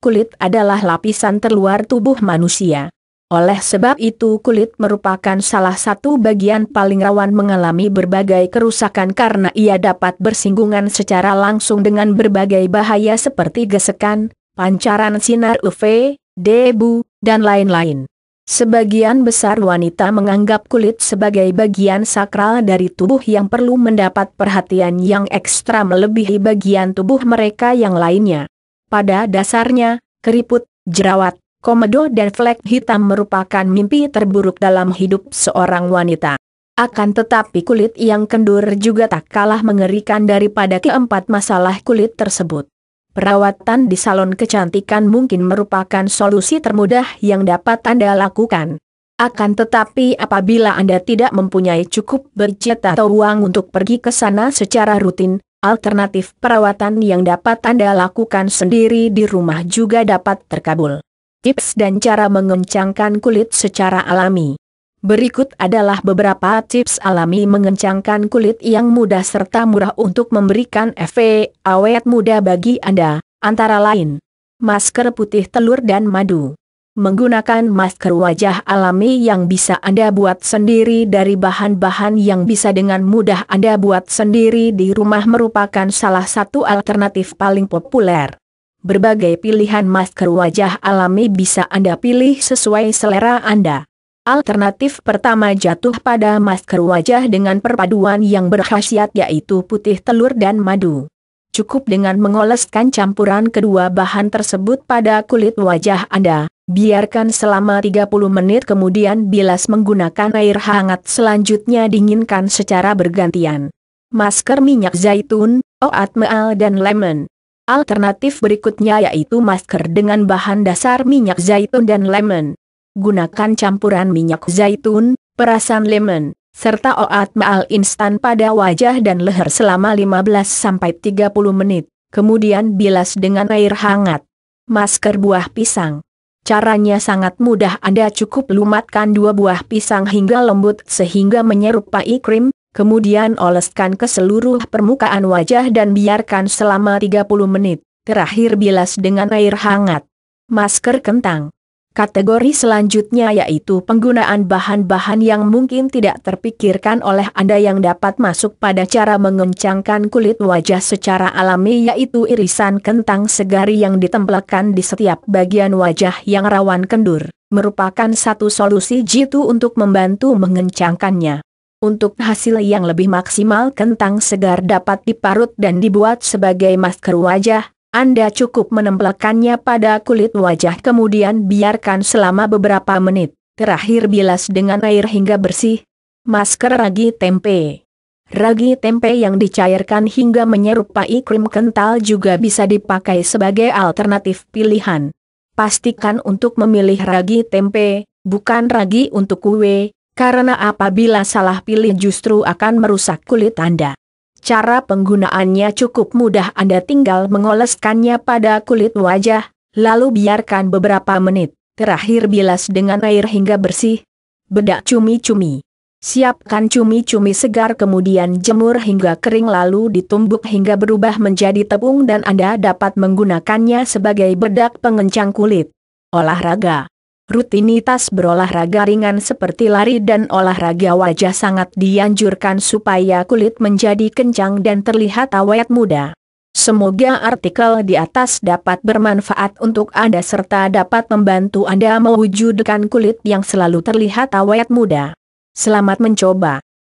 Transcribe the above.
kulit adalah lapisan terluar tubuh manusia. Oleh sebab itu kulit merupakan salah satu bagian paling rawan mengalami berbagai kerusakan karena ia dapat bersinggungan secara langsung dengan berbagai bahaya seperti gesekan, pancaran sinar UV, debu, dan lain-lain. Sebagian besar wanita menganggap kulit sebagai bagian sakral dari tubuh yang perlu mendapat perhatian yang ekstra melebihi bagian tubuh mereka yang lainnya. Pada dasarnya, keriput, jerawat, komedo dan flek hitam merupakan mimpi terburuk dalam hidup seorang wanita. Akan tetapi kulit yang kendur juga tak kalah mengerikan daripada keempat masalah kulit tersebut. Perawatan di salon kecantikan mungkin merupakan solusi termudah yang dapat Anda lakukan. Akan tetapi apabila Anda tidak mempunyai cukup budget atau uang untuk pergi ke sana secara rutin, alternatif perawatan yang dapat Anda lakukan sendiri di rumah juga dapat terkabul. Tips dan cara mengencangkan kulit secara alami. Berikut adalah beberapa tips alami mengencangkan kulit yang mudah serta murah untuk memberikan efek awet muda bagi Anda, antara lain. Masker putih telur dan madu menggunakan masker wajah alami yang bisa Anda buat sendiri dari bahan-bahan yang bisa dengan mudah Anda buat sendiri di rumah merupakan salah satu alternatif paling populer. Berbagai pilihan masker wajah alami bisa Anda pilih sesuai selera Anda. Alternatif pertama jatuh pada masker wajah dengan perpaduan yang berkhasiat yaitu putih telur dan madu. Cukup dengan mengoleskan campuran kedua bahan tersebut pada kulit wajah Anda, Biarkan selama 30 menit kemudian bilas menggunakan air hangat selanjutnya dinginkan secara bergantian. Masker minyak zaitun, oatmeal dan lemon. Alternatif berikutnya yaitu masker dengan bahan dasar minyak zaitun dan lemon. Gunakan campuran minyak zaitun, perasan lemon, serta oatmeal instan pada wajah dan leher selama 15-30 menit, kemudian bilas dengan air hangat. Masker buah pisang Caranya sangat mudah Anda cukup lumatkan dua buah pisang hingga lembut sehingga menyerupai krim, kemudian oleskan ke seluruh permukaan wajah dan biarkan selama 30 menit, terakhir bilas dengan air hangat. Masker kentang Kategori selanjutnya yaitu penggunaan bahan-bahan yang mungkin tidak terpikirkan oleh Anda yang dapat masuk pada cara mengencangkan kulit wajah secara alami yaitu irisan kentang segari yang ditempelkan di setiap bagian wajah yang rawan kendur, merupakan satu solusi jitu untuk membantu mengencangkannya. Untuk hasil yang lebih maksimal kentang segar dapat diparut dan dibuat sebagai masker wajah, anda cukup menempelkannya pada kulit wajah kemudian biarkan selama beberapa menit, terakhir bilas dengan air hingga bersih. Masker ragi tempe Ragi tempe yang dicairkan hingga menyerupai krim kental juga bisa dipakai sebagai alternatif pilihan. Pastikan untuk memilih ragi tempe, bukan ragi untuk kue, karena apabila salah pilih justru akan merusak kulit Anda. Cara penggunaannya cukup mudah Anda tinggal mengoleskannya pada kulit wajah, lalu biarkan beberapa menit, terakhir bilas dengan air hingga bersih. Bedak cumi-cumi. Siapkan cumi-cumi segar kemudian jemur hingga kering lalu ditumbuk hingga berubah menjadi tepung dan Anda dapat menggunakannya sebagai bedak pengencang kulit. Olahraga rutinitas berolahraga ringan seperti lari dan olahraga wajah sangat dianjurkan supaya kulit menjadi kencang dan terlihat awet muda. Semoga artikel di atas dapat bermanfaat untuk Anda serta dapat membantu Anda mewujudkan kulit yang selalu terlihat awet muda. Selamat mencoba!